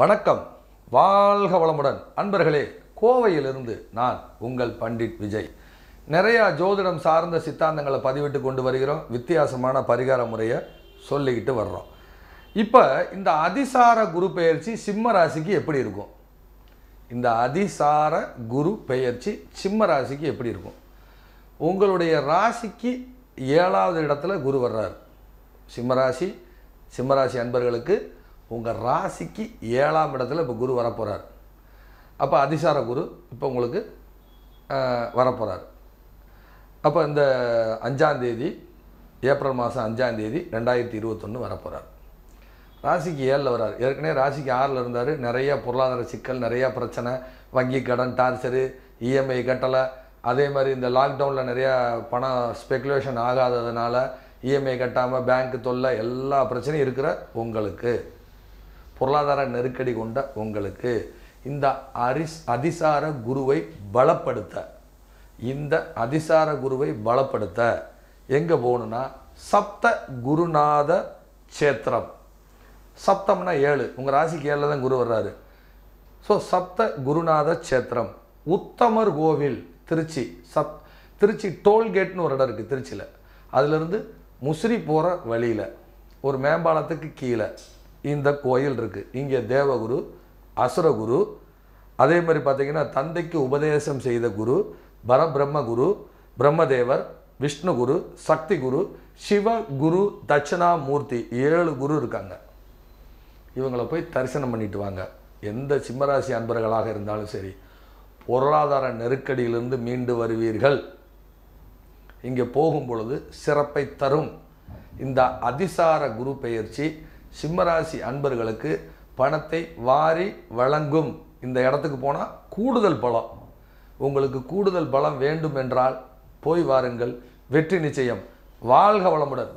வணக்கம் வாழ்க வளமுடன் அன்பர்களே கோவையிலிருந்து நான் உங்கள் பண்டிட் விஜய் நிறையா ஜோதிடம் சார்ந்த சித்தாந்தங்களை பதிவிட்டு கொண்டு வருகிறோம் வித்தியாசமான பரிகார முறையை சொல்லிக்கிட்டு வர்றோம் இப்போ இந்த அதிசார குரு பெயர்ச்சி சிம்ம ராசிக்கு எப்படி இருக்கும் இந்த அதிசார குரு பெயர்ச்சி சிம்ம ராசிக்கு எப்படி இருக்கும் உங்களுடைய ராசிக்கு ஏழாவது இடத்துல குரு வர்றார் சிம்மராசி சிம்மராசி அன்பர்களுக்கு உங்கள் ராசிக்கு ஏழாம் இடத்துல இப்போ குரு வரப்போகிறார் அப்போ அதிசார குரு இப்போ உங்களுக்கு வரப்போகிறார் அப்போ இந்த அஞ்சாந்தேதி ஏப்ரல் மாதம் அஞ்சாந்தேதி ரெண்டாயிரத்தி இருபத்தொன்று வரப்போகிறார் ராசிக்கு ஏழில் வரார் ஏற்கனவே ராசிக்கு ஆறில் இருந்தார் நிறையா பொருளாதார சிக்கல் நிறையா பிரச்சனை வங்கி கடன் டார்ச்சரு இஎம்ஐ கட்டலை அதே மாதிரி இந்த லாக்டவுனில் நிறையா பணம் ஸ்பெக்குலேஷன் ஆகாததுனால இஎம்ஐ கட்டாமல் பேங்க்கு தொல்லை எல்லா பிரச்சனையும் இருக்கிற உங்களுக்கு பொருளாதார நெருக்கடி கொண்ட உங்களுக்கு இந்த அரிஸ் அதிசார குருவை பலப்படுத்த இந்த அதிசார குருவை பலப்படுத்த எங்கே போகணுன்னா சப்த குருநாத கஷேத்திரம் சப்தம்னா ஏழு உங்கள் ராசிக்கு ஏழில் தான் குரு வர்றாரு ஸோ சப்த குருநாத சேத்திரம் உத்தமர் கோவில் திருச்சி சத் திருச்சி டோல்கேட்னு ஒரு இடம் இருக்குது திருச்சியில் அதுலேருந்து முசிறி போகிற வழியில் ஒரு மேம்பாலத்துக்கு கீழே இந்த கோயில் இருக்குது இங்கே தேவகுரு அசுரகுரு அதே மாதிரி பார்த்தீங்கன்னா தந்தைக்கு உபதேசம் செய்த குரு பரபிரம்ம குரு பிரம்மதேவர் விஷ்ணு குரு சக்தி குரு சிவ குரு தட்சிணாமூர்த்தி ஏழு குரு இருக்காங்க இவங்களை போய் தரிசனம் பண்ணிட்டு வாங்க எந்த சிம்மராசி அன்பர்களாக இருந்தாலும் சரி பொருளாதார நெருக்கடியிலிருந்து மீண்டு வருவீர்கள் இங்கே போகும் பொழுது சிறப்பை தரும் இந்த அதிசார குரு பெயர்ச்சி சிம்மராசி அன்பர்களுக்கு பணத்தை வாரி வழங்கும் இந்த இடத்துக்கு போனால் கூடுதல் பலம் உங்களுக்கு கூடுதல் பலம் வேண்டும் என்றால் போய் வாருங்கள் வெற்றி நிச்சயம் வாழ்க வளமுடன்